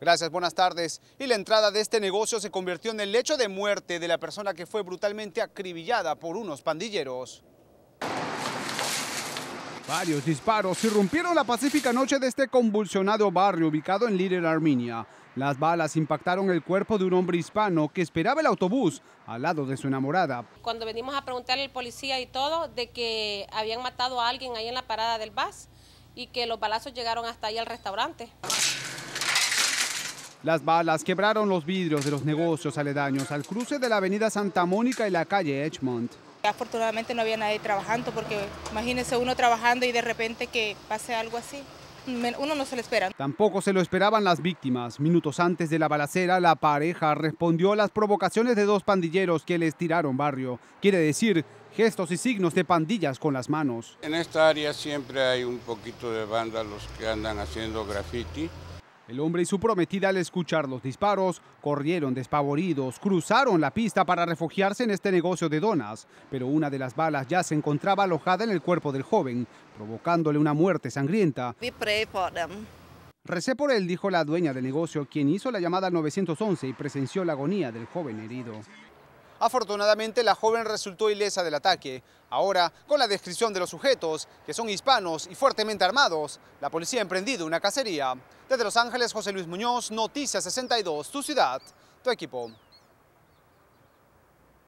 Gracias, buenas tardes. Y la entrada de este negocio se convirtió en el lecho de muerte de la persona que fue brutalmente acribillada por unos pandilleros. Varios disparos irrumpieron la pacífica noche de este convulsionado barrio ubicado en Little Armenia. Las balas impactaron el cuerpo de un hombre hispano que esperaba el autobús al lado de su enamorada. Cuando venimos a preguntarle al policía y todo de que habían matado a alguien ahí en la parada del bus y que los balazos llegaron hasta ahí al restaurante. Las balas quebraron los vidrios de los negocios aledaños al cruce de la avenida Santa Mónica y la calle Edgemont. Afortunadamente no había nadie trabajando porque imagínese uno trabajando y de repente que pase algo así. Uno no se lo espera. Tampoco se lo esperaban las víctimas. Minutos antes de la balacera, la pareja respondió a las provocaciones de dos pandilleros que les tiraron barrio. Quiere decir, gestos y signos de pandillas con las manos. En esta área siempre hay un poquito de banda los que andan haciendo graffiti el hombre y su prometida al escuchar los disparos corrieron despavoridos, cruzaron la pista para refugiarse en este negocio de donas, pero una de las balas ya se encontraba alojada en el cuerpo del joven, provocándole una muerte sangrienta. Recé por él, dijo la dueña del negocio, quien hizo la llamada al 911 y presenció la agonía del joven herido. Afortunadamente, la joven resultó ilesa del ataque. Ahora, con la descripción de los sujetos, que son hispanos y fuertemente armados, la policía ha emprendido una cacería. Desde Los Ángeles, José Luis Muñoz, Noticias 62, tu ciudad, tu equipo.